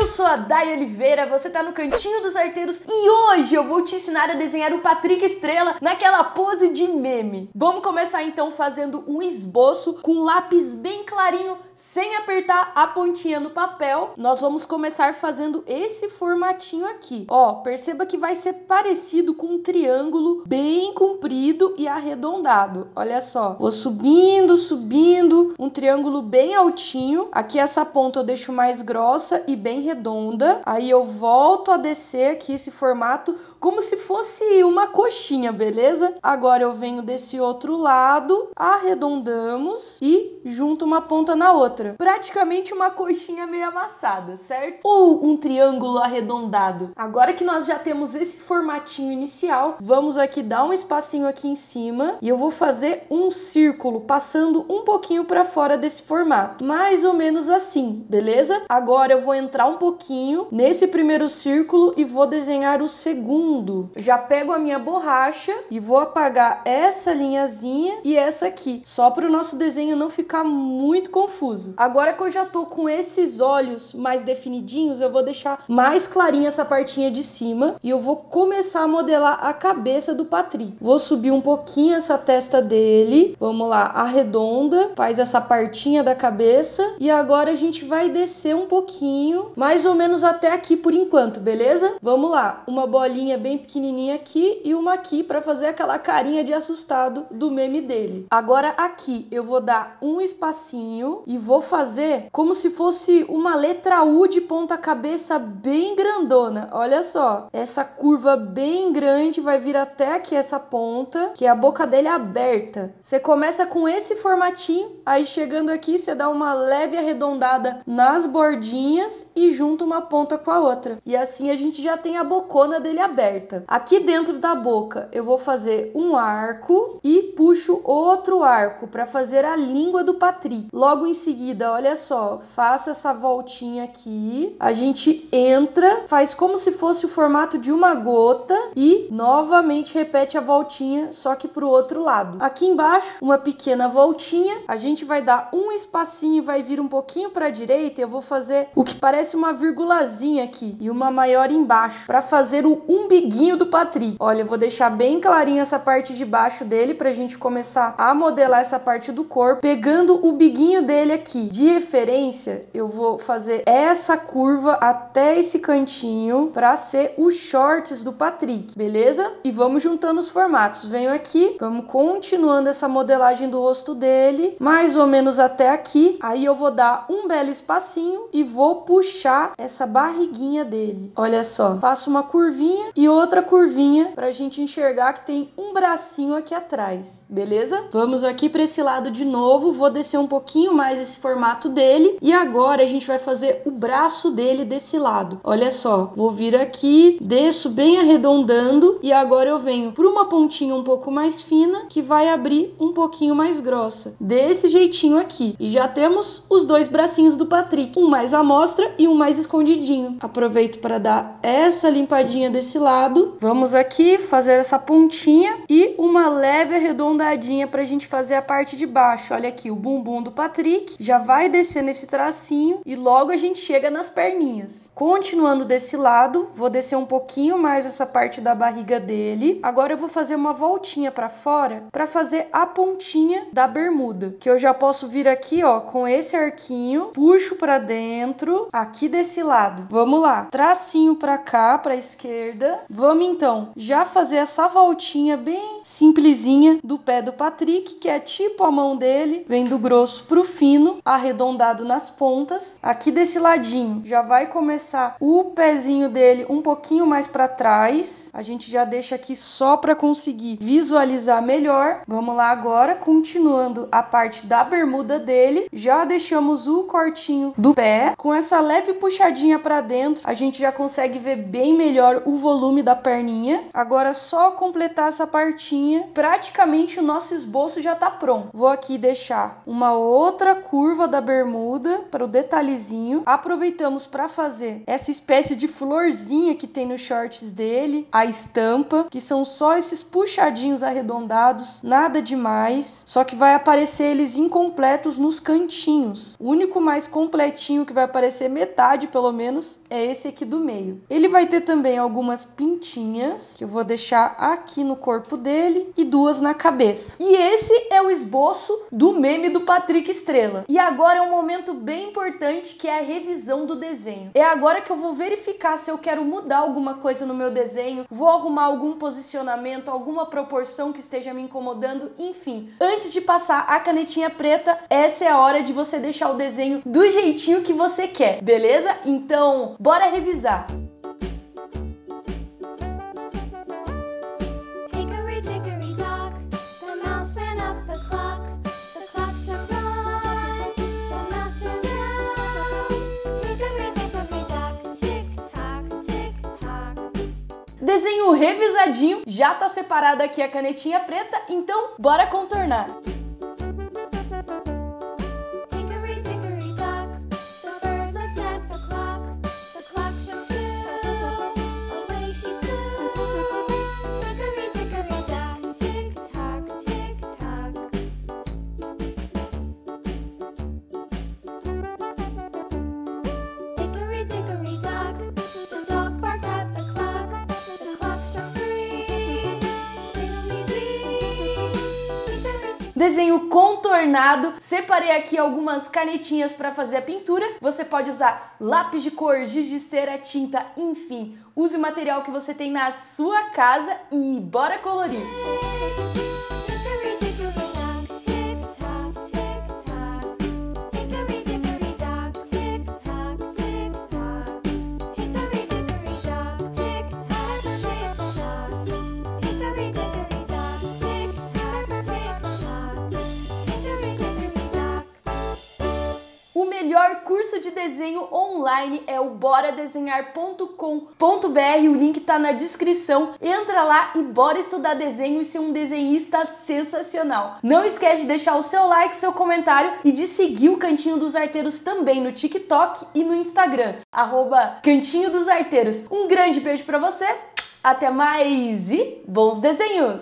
Eu sou a Day Oliveira, você tá no Cantinho dos Arteiros e hoje eu vou te ensinar a desenhar o Patrick Estrela naquela pose de meme. Vamos começar então fazendo um esboço com um lápis bem clarinho, sem apertar a pontinha no papel. Nós vamos começar fazendo esse formatinho aqui. Ó, perceba que vai ser parecido com um triângulo bem comprido e arredondado. Olha só, vou subindo, subindo, um triângulo bem altinho. Aqui essa ponta eu deixo mais grossa e bem redonda. Aí eu volto a descer aqui esse formato como se fosse uma coxinha, beleza? Agora eu venho desse outro lado, arredondamos e junto uma ponta na outra. Praticamente uma coxinha meio amassada, certo? Ou um triângulo arredondado. Agora que nós já temos esse formatinho inicial, vamos aqui dar um espacinho aqui em cima e eu vou fazer um círculo passando um pouquinho para fora desse formato. Mais ou menos assim, beleza? Agora eu vou entrar um pouquinho nesse primeiro círculo e vou desenhar o segundo fundo, já pego a minha borracha e vou apagar essa linhazinha e essa aqui, só para o nosso desenho não ficar muito confuso. Agora que eu já tô com esses olhos mais definidinhos, eu vou deixar mais clarinha essa partinha de cima e eu vou começar a modelar a cabeça do Patri. Vou subir um pouquinho essa testa dele, vamos lá, arredonda, faz essa partinha da cabeça e agora a gente vai descer um pouquinho, mais ou menos até aqui por enquanto, beleza? Vamos lá, uma bolinha bem pequenininha aqui e uma aqui para fazer aquela carinha de assustado do meme dele. Agora aqui eu vou dar um espacinho e vou fazer como se fosse uma letra U de ponta cabeça bem grandona. Olha só, essa curva bem grande vai vir até aqui essa ponta, que é a boca dele aberta. Você começa com esse formatinho, aí chegando aqui você dá uma leve arredondada nas bordinhas e junta uma ponta com a outra. E assim a gente já tem a bocona dele aberta aberta. Aqui dentro da boca, eu vou fazer um arco e puxo outro arco para fazer a língua do Patrick. Logo em seguida, olha só, faço essa voltinha aqui, a gente entra, faz como se fosse o formato de uma gota e novamente repete a voltinha, só que para o outro lado. Aqui embaixo, uma pequena voltinha, a gente vai dar um espacinho e vai vir um pouquinho para a direita, eu vou fazer o que parece uma virgulazinha aqui e uma maior embaixo para fazer o umbigo Biguinho do Patrick. Olha, eu vou deixar bem clarinho essa parte de baixo dele pra gente começar a modelar essa parte do corpo. Pegando o biguinho dele aqui de referência, eu vou fazer essa curva até esse cantinho pra ser os shorts do Patrick, beleza? E vamos juntando os formatos. Venho aqui, vamos continuando essa modelagem do rosto dele, mais ou menos até aqui. Aí eu vou dar um belo espacinho e vou puxar essa barriguinha dele. Olha só, faço uma curvinha e outra curvinha para a gente enxergar que tem um bracinho aqui atrás, beleza? Vamos aqui para esse lado de novo, vou descer um pouquinho mais esse formato dele e agora a gente vai fazer o braço dele desse lado. Olha só, vou vir aqui, desço bem arredondando e agora eu venho por uma pontinha um pouco mais fina que vai abrir um pouquinho mais grossa, desse jeitinho aqui. E já temos os dois bracinhos do Patrick, um mais à mostra e um mais escondidinho. Aproveito para dar essa limpadinha desse lado lado. Vamos aqui fazer essa pontinha e uma leve arredondadinha para a gente fazer a parte de baixo. Olha aqui o bumbum do Patrick, já vai descer nesse tracinho e logo a gente chega nas perninhas. Continuando desse lado, vou descer um pouquinho mais essa parte da barriga dele. Agora eu vou fazer uma voltinha para fora para fazer a pontinha da bermuda, que eu já posso vir aqui, ó, com esse arquinho, puxo para dentro, aqui desse lado. Vamos lá. Tracinho para cá, para esquerda, vamos então já fazer essa voltinha bem simplesinha do pé do Patrick, que é tipo a mão dele, vem do grosso pro fino, arredondado nas pontas. Aqui desse ladinho já vai começar o pezinho dele um pouquinho mais para trás. A gente já deixa aqui só para conseguir visualizar melhor. Vamos lá agora, continuando a parte da bermuda dele, já deixamos o cortinho do pé com essa leve puxadinha para dentro. A gente já consegue ver bem melhor o volume volume da perninha. Agora é só completar essa partinha. Praticamente o nosso esboço já tá pronto. Vou aqui deixar uma outra curva da bermuda para o detalhezinho. Aproveitamos para fazer essa espécie de florzinha que tem nos shorts dele, a estampa, que são só esses puxadinhos arredondados, nada demais, só que vai aparecer eles incompletos nos cantinhos. O único mais completinho que vai aparecer metade, pelo menos, é esse aqui do meio. Ele vai ter também algumas pintinhas, que eu vou deixar aqui no corpo dele, e duas na cabeça. E esse é o esboço do meme do Patrick Estrela. E agora é um momento bem importante, que é a revisão do desenho. É agora que eu vou verificar se eu quero mudar alguma coisa no meu desenho, vou arrumar algum posicionamento, alguma proporção que esteja me incomodando, enfim. Antes de passar a canetinha preta, essa é a hora de você deixar o desenho do jeitinho que você quer, beleza? Então, bora revisar! Desenho revisadinho, já tá separada aqui a canetinha preta, então bora contornar. desenho contornado. Separei aqui algumas canetinhas para fazer a pintura. Você pode usar lápis de cor, giz de cera, tinta, enfim. Use o material que você tem na sua casa e bora colorir! Música melhor curso de desenho online é o boradesenhar.com.br. O link tá na descrição. Entra lá e bora estudar desenho e ser um desenhista sensacional. Não esquece de deixar o seu like, seu comentário e de seguir o Cantinho dos Arteiros também no TikTok e no Instagram, Cantinho dos Arteiros. Um grande beijo para você, até mais e bons desenhos!